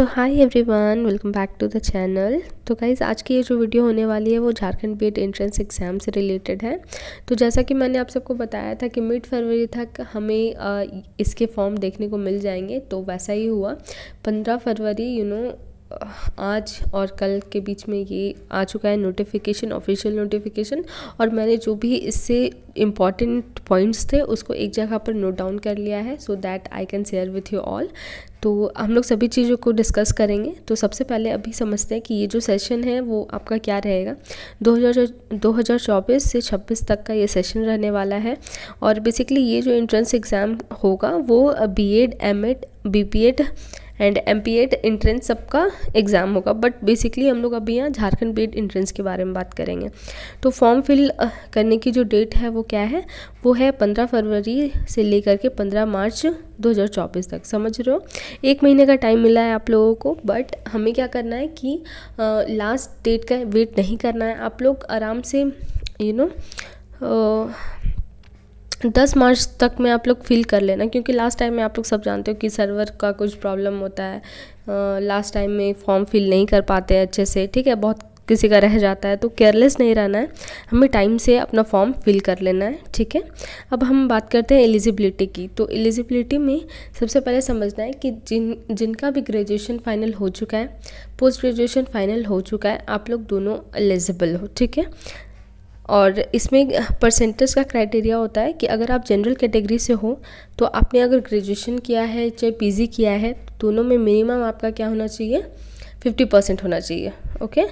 so everyone welcome back to the channel तो guys आज की ये जो वीडियो होने वाली है वो झारखंड बी एंट्रेंस एग्ज़ाम से रिलेटेड है तो जैसा कि मैंने आप सबको बताया था कि मिड फरवरी तक हमें आ, इसके फॉर्म देखने को मिल जाएंगे तो वैसा ही हुआ पंद्रह फरवरी यू नो आज और कल के बीच में ये आ चुका है नोटिफिकेशन ऑफिशियल नोटिफिकेशन और मैंने जो भी इससे इम्पॉर्टेंट पॉइंट्स थे उसको एक जगह पर नोट डाउन कर लिया है so that I can share with you all तो हम लोग सभी चीज़ों को डिस्कस करेंगे तो सबसे पहले अभी समझते हैं कि ये जो सेशन है वो आपका क्या रहेगा दो चौबीस से छब्बीस तक का ये सेशन रहने वाला है और बेसिकली ये जो एंट्रेंस एग्ज़ाम होगा वो B Ed M Ed B P Ed and M P Ed entrance सबका एग्ज़ाम होगा बट बेसिकली हम लोग अभी यहाँ झारखंड बी एड इंट्रेंस के बारे में बात करेंगे तो फॉर्म फिल करने की जो डेट है वो क्या है वो है पंद्रह फरवरी से लेकर के पंद्रह मार्च 2024 तक समझ रहे हो एक महीने का टाइम मिला है आप लोगों को बट हमें क्या करना है कि लास्ट डेट का वेट नहीं करना है आप लोग आराम से यू you नो know, दस मार्च तक में आप लोग फिल कर लेना क्योंकि लास्ट टाइम में आप लोग सब जानते हो कि सर्वर का कुछ प्रॉब्लम होता है लास्ट टाइम में फॉर्म फिल नहीं कर पाते हैं अच्छे से ठीक है बहुत किसी का रह जाता है तो केयरलेस नहीं रहना है हमें टाइम से अपना फॉर्म फिल कर लेना है ठीक है अब हम बात करते हैं एलिजिबिलिटी की तो एलिजिबिलिटी में सबसे पहले समझना है कि जिन जिनका भी ग्रेजुएशन फाइनल हो चुका है पोस्ट ग्रेजुएशन फाइनल हो चुका है आप लोग दोनों एलिजिबल हो ठीक है और इसमें परसेंटेज का क्राइटेरिया होता है कि अगर आप जनरल कैटेगरी से हो तो आपने अगर ग्रेजुएशन किया है चाहे पीजी किया है दोनों में मिनिमम आपका क्या होना चाहिए फिफ्टी परसेंट होना चाहिए ओके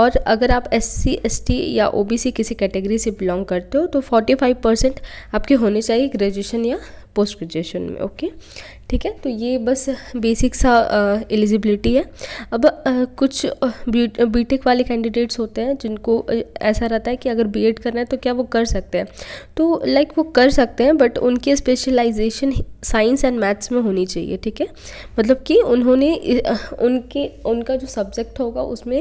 और अगर आप एस सी एस टी या ओ बी सी किसी कैटेगरी से बिलोंग करते हो तो फोर्टी फाइव परसेंट आपके होने चाहिए ग्रेजुएशन या पोस्ट ग्रेजुएशन में ओके ठीक है तो ये बस बेसिक सा एलिजिबिलिटी है अब आ, कुछ बी टेक वाले कैंडिडेट्स होते हैं जिनको ऐसा रहता है कि अगर बी एड करना है तो क्या वो कर सकते हैं तो लाइक like, वो कर सकते हैं बट उनकी स्पेशलाइजेशन साइंस एंड मैथ्स में होनी चाहिए ठीक है मतलब कि उन्होंने उनके उनका जो सब्जेक्ट होगा उसमें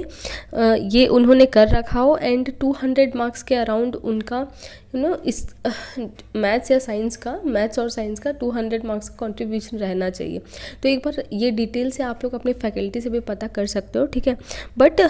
ये उन्होंने कर रखा हो एंड हंड्रेड मार्क्स के अराउंड उनका यू नो इस मैथ्स uh, या साइंस का मैथ्स और साइंस का 200 मार्क्स का कॉन्ट्रीब्यूशन रहना चाहिए तो एक बार ये डिटेल से आप लोग अपने फैकल्टी से भी पता कर सकते हो ठीक है बट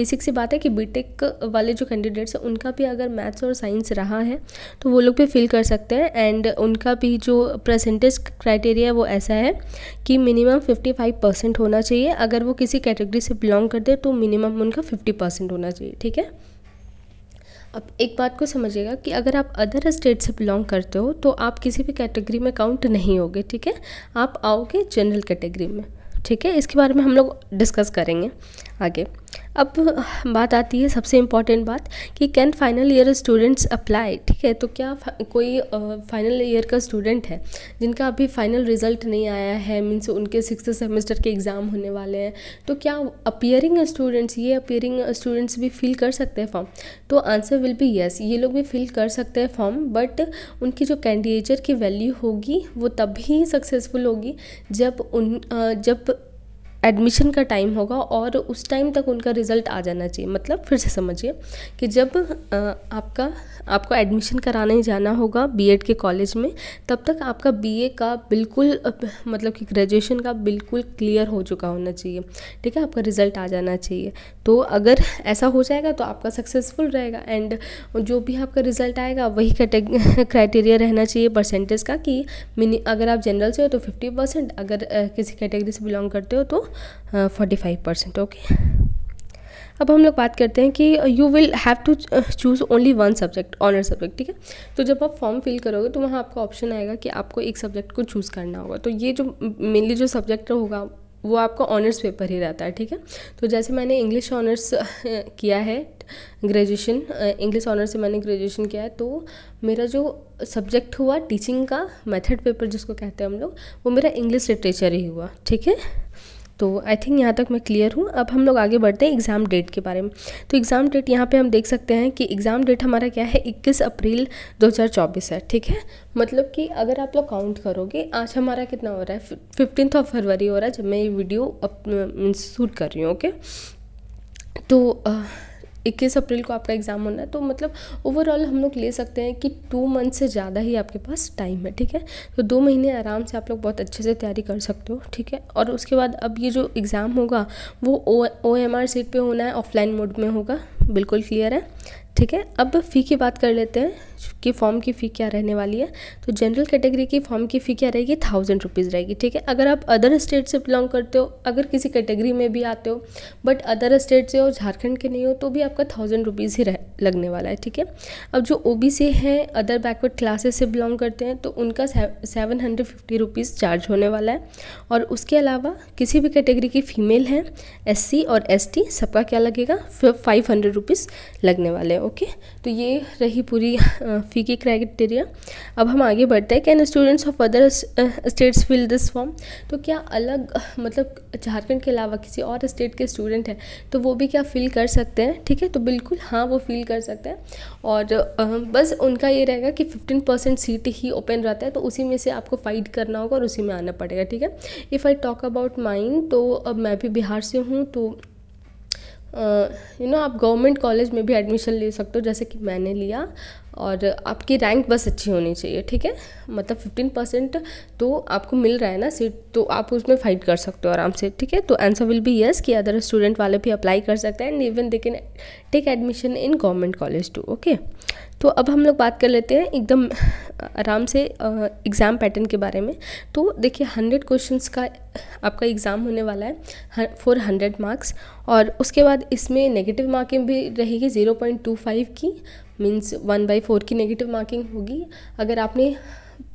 बेसिक uh, सी बात है कि बीटेक वाले जो कैंडिडेट्स हैं उनका भी अगर मैथ्स और साइंस रहा है तो वो लोग भी फिल कर सकते हैं एंड उनका भी जो परसेंटेज क्राइटेरिया वो ऐसा है कि मिनिमम फिफ्टी परसेंट होना चाहिए अगर वो किसी कैटेगरी से बिलोंग करते हैं तो मिनिमम उनका फिफ्टी परसेंट होना चाहिए ठीक है अब एक बात को समझिएगा कि अगर आप अदर स्टेट से बिलोंग करते हो तो आप किसी भी कैटेगरी में काउंट नहीं होगे ठीक है आप आओगे जनरल कैटेगरी में ठीक है इसके बारे में हम लोग डिस्कस करेंगे आगे अब बात आती है सबसे इम्पॉर्टेंट बात कि can final year students apply ठीक है तो क्या कोई फाइनल ईयर का स्टूडेंट है जिनका अभी फाइनल रिजल्ट नहीं आया है मीन्स उनके सिक्स सेमेस्टर के एग्ज़ाम होने वाले हैं तो क्या अपियरिंग स्टूडेंट्स ये अपियरिंग स्टूडेंट्स भी फिल कर सकते हैं फॉर्म तो आंसर विल बी येस ये लोग भी फिल कर सकते हैं फॉर्म बट उनकी जो कैंडिडेचर की वैल्यू होगी वो तभी सक्सेसफुल होगी जब उन जब एडमिशन का टाइम होगा और उस टाइम तक उनका रिज़ल्ट आ जाना चाहिए मतलब फिर से समझिए कि जब आपका आपको एडमिशन कराने जाना होगा बीएड के कॉलेज में तब तक आपका बीए का बिल्कुल मतलब कि ग्रेजुएशन का बिल्कुल क्लियर हो चुका होना चाहिए ठीक है आपका रिज़ल्ट आ जाना चाहिए तो अगर ऐसा हो जाएगा तो आपका सक्सेसफुल रहेगा एंड जो भी आपका रिज़ल्ट आएगा वही क्राइटेरिया रहना चाहिए परसेंटेज का कि मिनी अगर आप जनरल से हो तो फिफ्टी परसेंट अगर किसी कैटेगरी से बिलोंग करते हो तो फोर्टी फाइव परसेंट ओके अब हम लोग बात करते हैं कि you will have to choose only one subject honour subject ठीक है तो जब आप फॉर्म फिल करोगे तो वहाँ आपको ऑप्शन आएगा कि आपको एक सब्जेक्ट को चूज़ करना होगा तो ये जो मेनली जो सब्जेक्ट होगा वो आपका ऑनर्स पेपर ही रहता है ठीक है तो जैसे मैंने इंग्लिश ऑनर्स किया है ग्रेजुएशन इंग्लिश ऑनर्स से मैंने ग्रेजुएशन किया है तो मेरा जो सब्जेक्ट हुआ टीचिंग का मेथड पेपर जिसको कहते हैं हम लोग वो मेरा इंग्लिश लिटरेचर ही हुआ ठीक है तो आई थिंक यहाँ तक मैं क्लियर हूँ अब हम लोग आगे बढ़ते हैं एग्ज़ाम डेट के बारे में तो एग्ज़ाम डेट यहाँ पे हम देख सकते हैं कि एग्ज़ाम डेट हमारा क्या है 21 अप्रैल 2024 है ठीक है मतलब कि अगर आप लोग काउंट करोगे आज हमारा कितना हो रहा है फिफ्टीन ऑफ फरवरी हो रहा है जब मैं ये वीडियो अप शूट कर रही हूँ ओके तो आ, इक्कीस अप्रैल को आपका एग्ज़ाम होना है तो मतलब ओवरऑल हम लोग ले सकते हैं कि टू मंथ से ज़्यादा ही आपके पास टाइम है ठीक है तो दो महीने आराम से आप लोग बहुत अच्छे से तैयारी कर सकते हो ठीक है और उसके बाद अब ये जो एग्ज़ाम होगा वो ओ एम आर सीट पर होना है ऑफलाइन मोड में होगा बिल्कुल क्लियर है ठीक है अब फ़ी की बात कर लेते हैं की फॉर्म की फ़ी क्या रहने वाली है तो जनरल कैटेगरी की फॉर्म की फ़ी क्या रहेगी थाउजेंड रुपीज़ रहेगी ठीक है अगर आप अदर स्टेट से बिलोंग करते हो अगर किसी कैटेगरी में भी आते हो बट अदर स्टेट से हो झारखंड के नहीं हो तो भी आपका थाउजेंड रुपीज़ ही रह लगने वाला है ठीक है अब जो ओ बी सी हैं अदर बैकवर्ड क्लासेस से बिलोंग करते हैं तो उनका seven hundred fifty rupees charge होने वाला है और उसके अलावा किसी भी कैटेगरी की फ़ीमेल हैं एस सी और एस टी सबका क्या लगेगा फाइव हंड्रेड रुपीज़ लगने वाले हैं ओके तो ये रही पूरी फीकी क्राइटेरिया अब हम आगे बढ़ते हैं can students of other states fill this form तो क्या अलग मतलब झारखंड के अलावा किसी और स्टेट के स्टूडेंट हैं तो वो भी क्या फिल कर सकते हैं ठीक है तो बिल्कुल हाँ वो फिल कर सकते हैं और बस उनका ये रहेगा कि फिफ्टीन परसेंट सीट ही ओपन रहता है तो उसी में से आपको फाइट करना होगा और उसी में आना पड़ेगा ठीक है if I talk about mind तो अब मैं भी बिहार से हूँ तो you uh, know you know, आप गवर्नमेंट कॉलेज में भी एडमिशन ले सकते हो जैसे कि मैंने लिया और आपकी रैंक बस अच्छी होनी चाहिए ठीक है मतलब फिफ्टीन परसेंट तो आपको मिल रहा है ना सीट तो आप उसमें फाइट कर सकते हो आराम से ठीक है तो आंसर विल बी येस कि अदर स्टूडेंट वाले भी अप्लाई कर सकते हैं and even they can take admission in government college too okay तो अब हम लोग बात कर लेते हैं एकदम आराम से एग्ज़ाम पैटर्न के बारे में तो देखिए हंड्रेड क्वेश्चंस का आपका एग्ज़ाम होने वाला है फोर हंड्रेड मार्क्स और उसके बाद इसमें नेगेटिव मार्किंग भी रहेगी ज़ीरो पॉइंट टू फाइव की मीन्स वन बाई फोर की नेगेटिव मार्किंग होगी अगर आपने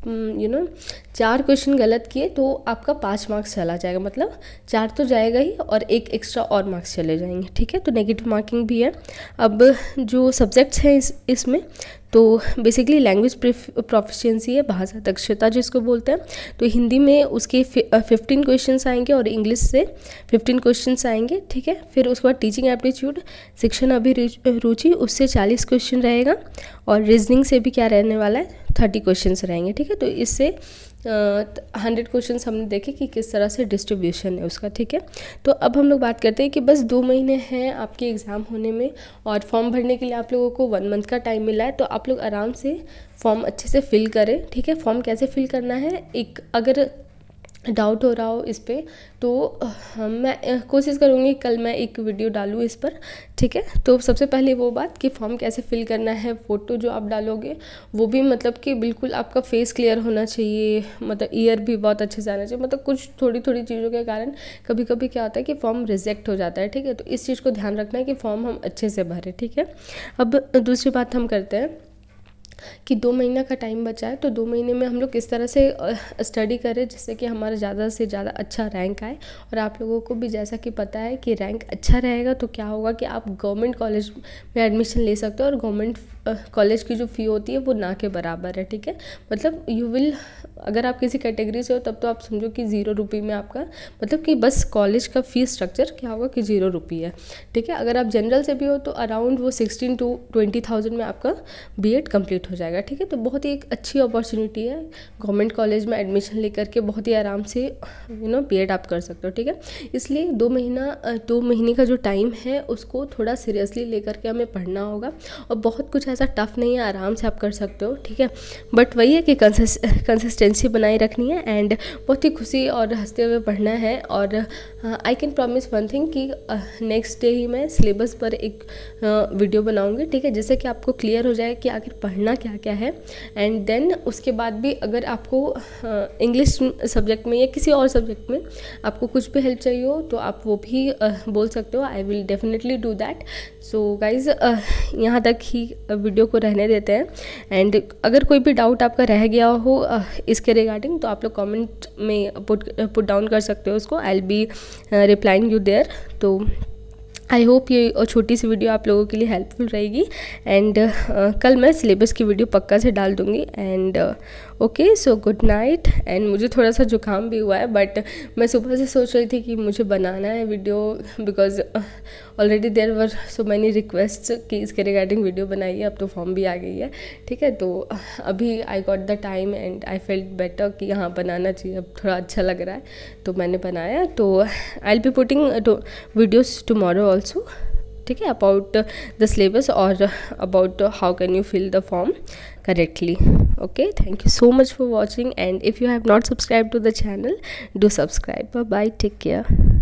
यू हम्म, नो चार क्वेश्चन गलत किए तो आपका पाँच मार्क्स चला जाएगा मतलब चार तो जाएगा ही और एक एक्स्ट्रा और मार्क्स चले जाएंगे ठीक है तो नेगेटिव मार्किंग भी है अब जो सब्जेक्ट्स हैं इस इसमें तो बेसिकली लैंग्वेज प्रोफिशेंसी है भाषा दक्षता जिसको बोलते हैं तो हिंदी में उसके फिफ्टीन क्वेश्चन आएंगे और इंग्लिश से फिफ्टीन क्वेश्चन आएंगे ठीक है फिर उसके बाद टीचिंग एप्टीट्यूड शिक्षण अभिरुचि उससे चालीस क्वेश्चन रहेगा और रीजनिंग से भी क्या रहने वाला है थर्टी क्वेश्चन रहेंगे ठीक है तो इससे हंड्रेड क्वेश्चन हमने देखे कि किस तरह से डिस्ट्रीब्यूशन है उसका ठीक है तो अब हम लोग बात करते हैं कि बस दो महीने हैं आपके एग्ज़ाम होने में और फॉर्म भरने के लिए आप लोगों को वन मंथ का टाइम मिला है तो आप आप लोग आराम से फॉर्म अच्छे से फिल करें ठीक है फॉर्म कैसे फिल करना है एक अगर डाउट हो रहा हो इस पर तो मैं कोशिश करूँगी कल मैं एक वीडियो डालूँ इस पर ठीक है तो सबसे पहले वो बात कि फॉर्म कैसे फिल करना है फ़ोटो जो आप डालोगे वो भी मतलब कि बिल्कुल आपका फेस क्लियर होना चाहिए मतलब ईयर भी बहुत अच्छे से आना चाहिए मतलब कुछ थोड़ी थोड़ी चीज़ों के कारण कभी कभी क्या होता है कि फॉर्म रिजेक्ट हो जाता है ठीक है तो इस चीज़ को ध्यान रखना है कि फॉर्म हम अच्छे से भरें ठीक है अब दूसरी बात हम करते हैं कि दो महीना का टाइम बचा है तो दो महीने में हम लोग किस तरह से स्टडी करें जिससे कि हमारा ज़्यादा से ज़्यादा अच्छा रैंक आए और आप लोगों को भी जैसा कि पता है कि रैंक अच्छा रहेगा तो क्या होगा कि आप गवर्नमेंट कॉलेज में एडमिशन ले सकते हो और गवर्नमेंट कॉलेज की जो फ़ी होती है वो ना के बराबर है ठीक है मतलब यू विल अगर आप किसी कैटेगरी से हो तब तो आप समझो कि ज़ीरो रुपी में आपका मतलब कि बस कॉलेज का फ़ी स्ट्रक्चर क्या होगा कि ज़ीरो रुपी है ठीक है अगर आप जनरल से भी हो तो अराउंड वो सिक्सटीन टू ट्वेंटी थाउजेंड में आपका बी एड कम्प्लीट हो जाएगा ठीक है तो बहुत ही एक अच्छी अपॉर्चुनिटी है गवर्नमेंट कॉलेज में एडमिशन लेकर के बहुत ही आराम से यू नो बी एड आप कर सकते हो ठीक है इसलिए दो महीना दो महीने का जो टाइम है उसको थोड़ा सीरियसली लेकर के हमें पढ़ना होगा और बहुत कुछ ऐसा टफ़ नहीं है आराम से आप कर सकते हो ठीक है बट वही है कि कंसिस्टेंसी बनाए रखनी है एंड बहुत ही खुशी और हंसते हुए पढ़ना है और I can promise one thing कि नेक्स्ट uh, डे ही मैं सिलेबस पर एक वीडियो uh, बनाऊंगी ठीक है जिससे कि आपको क्लियर हो जाए कि आखिर पढ़ना क्या क्या है एंड देन उसके बाद भी अगर आपको इंग्लिश uh, सब्जेक्ट में या किसी और सब्जेक्ट में आपको कुछ भी हेल्प चाहिए हो तो आप वो भी बोल सकते हो I will definitely do that so guys यहाँ तक ही वीडियो को रहने देते हैं एंड अगर कोई भी डाउट आपका रह गया हो इसके रिगार्डिंग तो आप लोग कमेंट में पुट पुट डाउन कर सकते हो उसको I'll be replying you there तो आई होप ये छोटी सी वीडियो आप लोगों के लिए हेल्पफुल रहेगी एंड uh, कल मैं सिलेबस की वीडियो पक्का से डाल दूँगी and okay so good night and मुझे थोड़ा सा जुकाम भी हुआ है बट मैं सुबह से सोच रही थी कि मुझे बनाना है video because already there were so many request कि इसके रिगार्डिंग वीडियो बनाइए अब तो फॉर्म भी आ गई है ठीक है तो uh, अभी I got the time and I felt better कि हाँ बनाना चाहिए अब थोड़ा अच्छा लग रहा है तो मैंने बनाया तो I be putting videos tomorrow also ठीक है अबाउट द सिलेबस और about how can you fill the form correctly okay thank you so much for watching and if you have not subscribed to the channel do subscribe bye bye take care